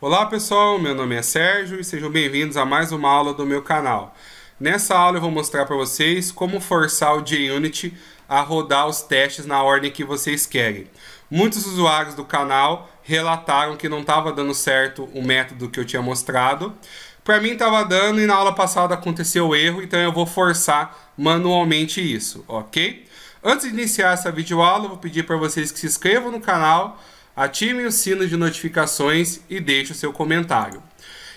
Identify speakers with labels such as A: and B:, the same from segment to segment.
A: Olá pessoal, meu nome é Sérgio e sejam bem-vindos a mais uma aula do meu canal. Nessa aula eu vou mostrar para vocês como forçar o JUnit a rodar os testes na ordem que vocês querem. Muitos usuários do canal relataram que não estava dando certo o método que eu tinha mostrado. Para mim estava dando e na aula passada aconteceu o erro, então eu vou forçar manualmente isso, ok? Antes de iniciar essa videoaula, eu vou pedir para vocês que se inscrevam no canal, ative o sino de notificações e deixe o seu comentário.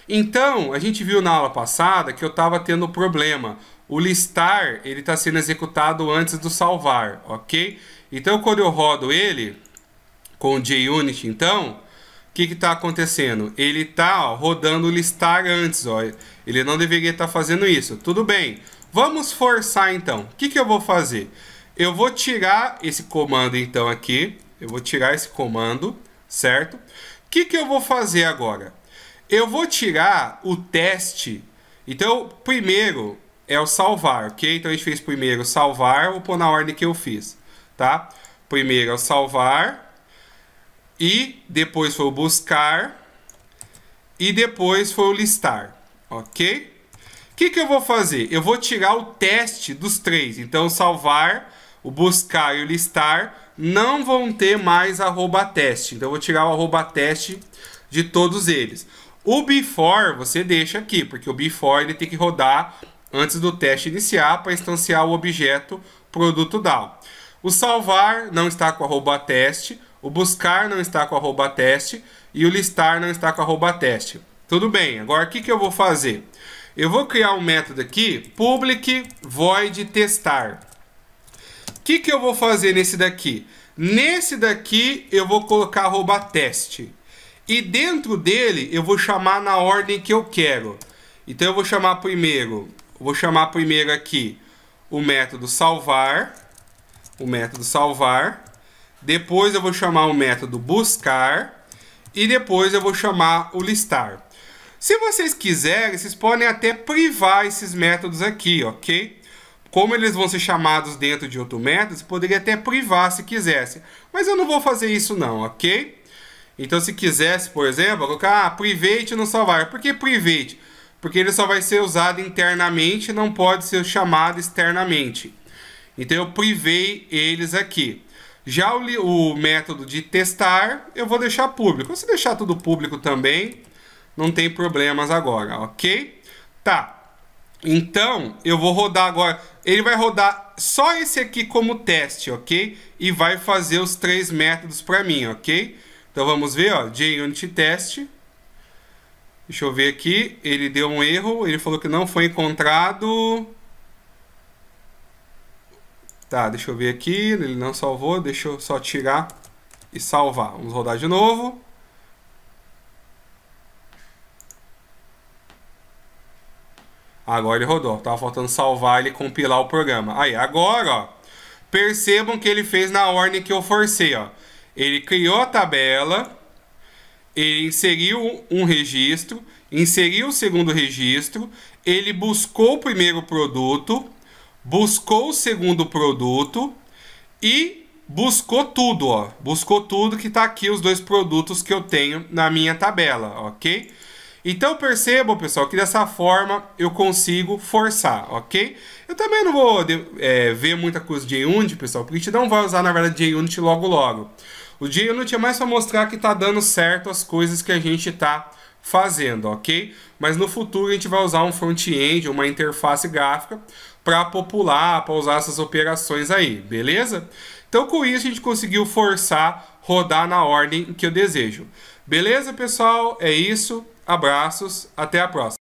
A: Então, a gente viu na aula passada que eu estava tendo problema. O listar, ele está sendo executado antes do salvar, ok? Então, quando eu rodo ele, com o JUnit, então, o que está acontecendo? Ele está rodando o listar antes, ó. ele não deveria estar tá fazendo isso. Tudo bem, vamos forçar então. O que, que eu vou fazer? Eu vou tirar esse comando então aqui, eu vou tirar esse comando, certo? O que, que eu vou fazer agora? Eu vou tirar o teste. Então, primeiro é o salvar, ok? Então, a gente fez primeiro salvar, vou pôr na ordem que eu fiz, tá? Primeiro é o salvar, e depois foi o buscar, e depois foi o listar, ok? O que, que eu vou fazer? Eu vou tirar o teste dos três. Então, salvar o buscar e o listar não vão ter mais arroba teste. Então eu vou tirar o arroba teste de todos eles. O before você deixa aqui, porque o before ele tem que rodar antes do teste iniciar para instanciar o objeto produto DAO. O salvar não está com arroba teste, o buscar não está com arroba teste e o listar não está com arroba teste. Tudo bem, agora o que, que eu vou fazer? Eu vou criar um método aqui, public void testar que, que eu vou fazer nesse daqui? Nesse daqui eu vou colocar arroba teste. E dentro dele eu vou chamar na ordem que eu quero. Então eu vou chamar primeiro, vou chamar primeiro aqui o método salvar, o método salvar. Depois eu vou chamar o método buscar e depois eu vou chamar o listar. Se vocês quiserem, vocês podem até privar esses métodos aqui, ok? como eles vão ser chamados dentro de outro método, poderia até privar se quisesse. Mas eu não vou fazer isso não, ok? Então se quisesse, por exemplo, colocar ah, private no salvar. Por que private? Porque ele só vai ser usado internamente, não pode ser chamado externamente. Então eu privei eles aqui. Já o, o método de testar, eu vou deixar público. Se deixar tudo público também, não tem problemas agora, ok? Tá. Então, eu vou rodar agora. Ele vai rodar só esse aqui como teste, ok? E vai fazer os três métodos para mim, ok? Então, vamos ver, ó. JUnit test. Deixa eu ver aqui. Ele deu um erro. Ele falou que não foi encontrado. Tá, deixa eu ver aqui. Ele não salvou. Deixa eu só tirar e salvar. Vamos rodar de novo. Agora ele rodou. Tava faltando salvar ele compilar o programa. Aí, agora, ó. Percebam que ele fez na ordem que eu forcei, ó. Ele criou a tabela, ele inseriu um registro, inseriu o segundo registro, ele buscou o primeiro produto, buscou o segundo produto e buscou tudo, ó. Buscou tudo que tá aqui os dois produtos que eu tenho na minha tabela, OK? Então percebam, pessoal, que dessa forma eu consigo forçar, ok? Eu também não vou é, ver muita coisa de JUnit, pessoal, porque a gente não vai usar, na verdade, JUnit logo logo. O JUnit é mais para mostrar que está dando certo as coisas que a gente está fazendo, ok? Mas no futuro a gente vai usar um front-end, uma interface gráfica, para popular, para usar essas operações aí, beleza? Então com isso a gente conseguiu forçar rodar na ordem que eu desejo. Beleza, pessoal? É isso. Abraços, até a próxima.